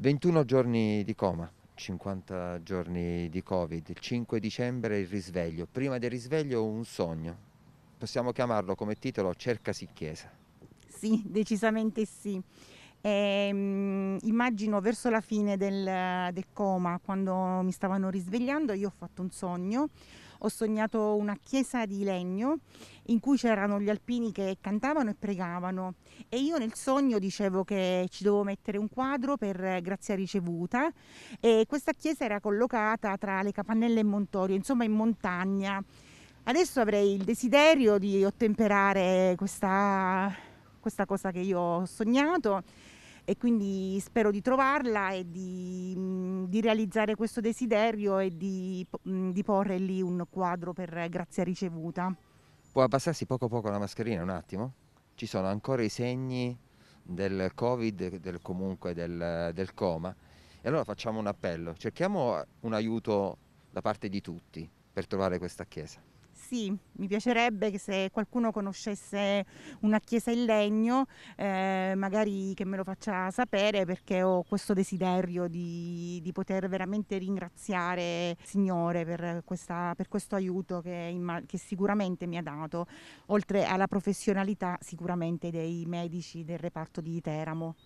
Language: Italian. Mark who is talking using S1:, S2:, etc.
S1: 21 giorni di coma, 50 giorni di Covid, 5 dicembre il risveglio, prima del risveglio un sogno, possiamo chiamarlo come titolo Cercasi Chiesa.
S2: Sì, decisamente sì. Ehm immagino verso la fine del, del coma, quando mi stavano risvegliando, io ho fatto un sogno ho sognato una chiesa di legno in cui c'erano gli alpini che cantavano e pregavano e io nel sogno dicevo che ci dovevo mettere un quadro per grazia ricevuta e questa chiesa era collocata tra le capannelle e Montorio, insomma in montagna. Adesso avrei il desiderio di ottemperare questa, questa cosa che io ho sognato e quindi spero di trovarla e di, mm, di realizzare questo desiderio e di, mm, di, porre lì un quadro per grazia ricevuta.
S1: Può abbassarsi poco poco la mascherina un attimo? Ci sono ancora i segni del covid, del, comunque del, del coma. E allora facciamo un appello, cerchiamo un aiuto da parte di tutti per trovare questa chiesa
S2: sì, mi piacerebbe che se qualcuno conoscesse una chiesa in legno, eh, magari che me lo faccia sapere perché ho questo desiderio di, di poter veramente ringraziare il Signore per, questa, per questo aiuto che, che, sicuramente mi ha dato, oltre alla professionalità sicuramente dei medici del reparto di Teramo.